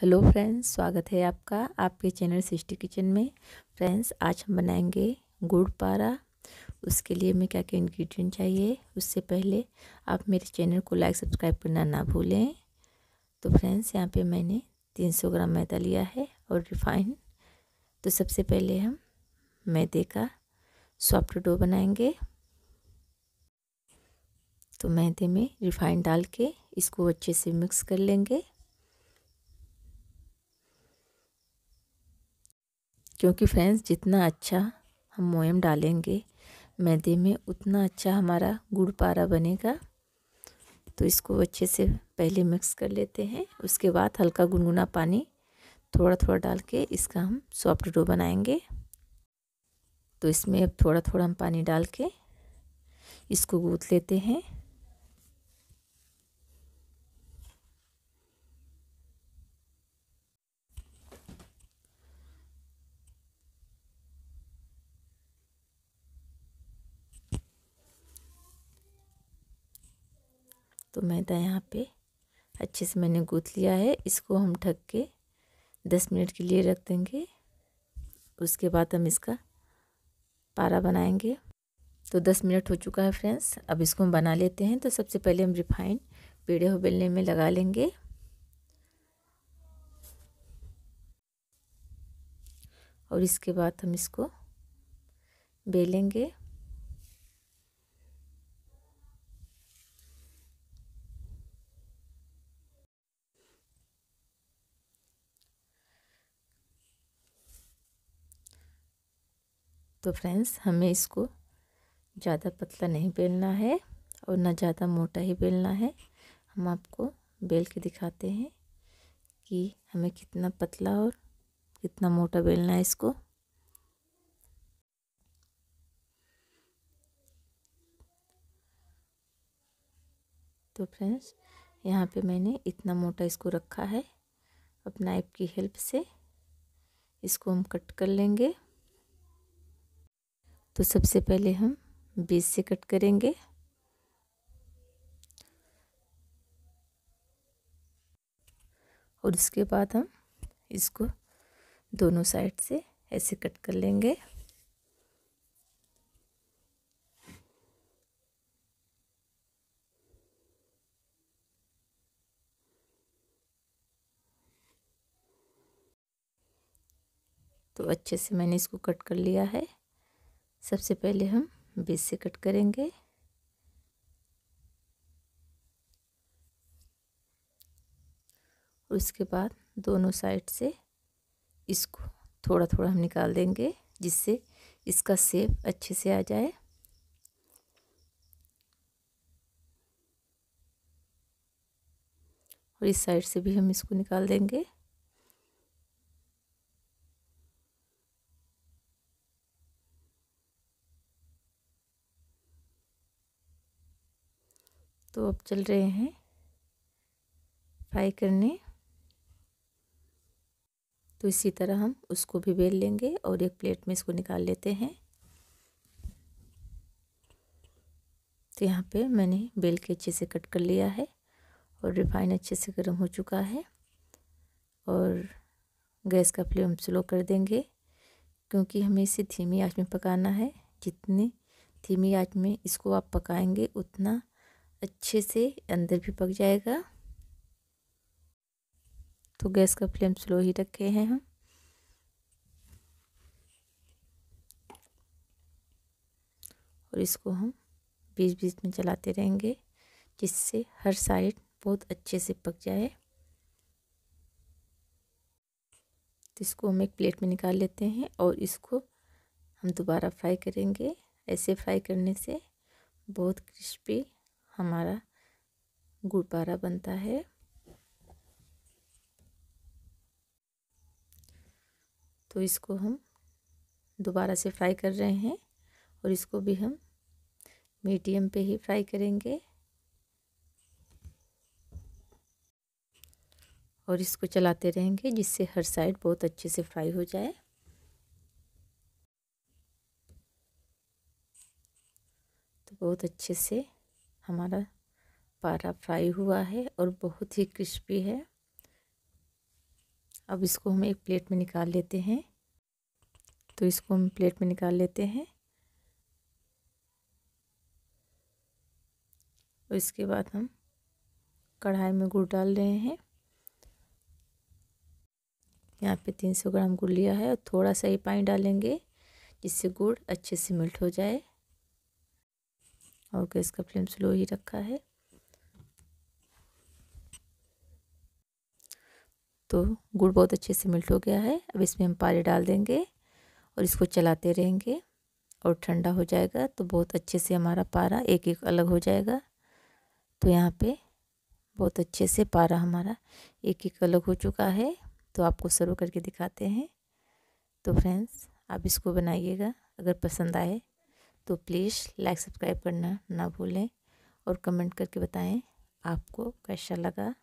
hello friends स्वागत है आपका आपके चैनल सिस्टी किचन में फ्रेंड्स आज हम बनाएंगे गुड़ पारा उसके लिए हमें क्या क्या इंग्रेडिएंट चाहिए उससे पहले आप मेरे चैनल को लाइक सब्सक्राइब करना ना भूलें तो फ्रेंड्स यहाँ पे मैंने 300 ग्राम मैदा लिया है और रिफाइंड तो सबसे पहले हम मैदे का सॉफ्ट डो बनाएंगे तो मैदे में रिफाइंड डाल के इसको अच्छे से मिक्स कर लेंगे क्योंकि फ्रेंड्स जितना अच्छा हम मोयम डालेंगे मैदे में उतना अच्छा हमारा गुड़ पारा बनेगा तो इसको अच्छे से पहले मिक्स कर लेते हैं उसके बाद हल्का गुनगुना पानी थोड़ा थोड़ा डाल के इसका हम सॉफ्ट डो बनाएंगे तो इसमें अब थोड़ा थोड़ा हम पानी डाल के इसको गूँथ लेते हैं तो मैदा यहाँ पे अच्छे से मैंने गूँथ लिया है इसको हम ढक के दस मिनट के लिए रख देंगे उसके बाद हम इसका पारा बनाएंगे तो दस मिनट हो चुका है फ्रेंड्स अब इसको हम बना लेते हैं तो सबसे पहले हम रिफाइंड पेड़े हो बेलने में लगा लेंगे और इसके बाद हम इसको बेलेंगे तो फ्रेंड्स हमें इसको ज़्यादा पतला नहीं बेलना है और ना ज़्यादा मोटा ही बेलना है हम आपको बेल के दिखाते हैं कि हमें कितना पतला और कितना मोटा बेलना है इसको तो फ्रेंड्स यहाँ पे मैंने इतना मोटा इसको रखा है अब नाइफ की हेल्प से इसको हम कट कर लेंगे तो सबसे पहले हम बीस से कट करेंगे और उसके बाद हम इसको दोनों साइड से ऐसे कट कर लेंगे तो अच्छे से मैंने इसको कट कर लिया है सबसे पहले हम बीस से कट करेंगे और उसके बाद दोनों साइड से इसको थोड़ा थोड़ा हम निकाल देंगे जिससे इसका सेप अच्छे से आ जाए और इस साइड से भी हम इसको निकाल देंगे तो अब चल रहे हैं फ्राई करने तो इसी तरह हम उसको भी बेल लेंगे और एक प्लेट में इसको निकाल लेते हैं तो यहाँ पे मैंने बेल के अच्छे से कट कर लिया है और रिफाइन अच्छे से गर्म हो चुका है और गैस का फ्लेम स्लो कर देंगे क्योंकि हमें इसे धीमी आंच में पकाना है जितनी धीमी आंच में इसको आप पकाएंगे उतना अच्छे से अंदर भी पक जाएगा तो गैस का फ्लेम स्लो ही रखे हैं हम और इसको हम बीच बीच में चलाते रहेंगे जिससे हर साइड बहुत अच्छे से पक जाए तो इसको हम एक प्लेट में निकाल लेते हैं और इसको हम दोबारा फ्राई करेंगे ऐसे फ्राई करने से बहुत क्रिस्पी हमारा गुड़पारा बनता है तो इसको हम दोबारा से फ्राई कर रहे हैं और इसको भी हम मीडियम पे ही फ्राई करेंगे और इसको चलाते रहेंगे जिससे हर साइड बहुत अच्छे से फ्राई हो जाए तो बहुत अच्छे से हमारा पारा फ्राई हुआ है और बहुत ही क्रिस्पी है अब इसको हम एक प्लेट में निकाल लेते हैं तो इसको हम प्लेट में निकाल लेते हैं और इसके बाद हम कढ़ाई में गुड़ डाल रहे हैं यहाँ पे 300 ग्राम गुड़ लिया है और थोड़ा सा ही पानी डालेंगे जिससे गुड़ अच्छे से मिल्ट हो जाए और गैस का फ्लेम स्लो ही रखा है तो गुड़ बहुत अच्छे से मिल्ट हो गया है अब इसमें हम पानी डाल देंगे और इसको चलाते रहेंगे और ठंडा हो जाएगा तो बहुत अच्छे से हमारा पारा एक एक अलग हो जाएगा तो यहाँ पे बहुत अच्छे से पारा हमारा एक एक अलग हो चुका है तो आपको सर्व करके दिखाते हैं तो फ्रेंड्स आप इसको बनाइएगा अगर पसंद आए तो प्लीज़ लाइक सब्सक्राइब करना ना भूलें और कमेंट करके बताएं आपको कैसा लगा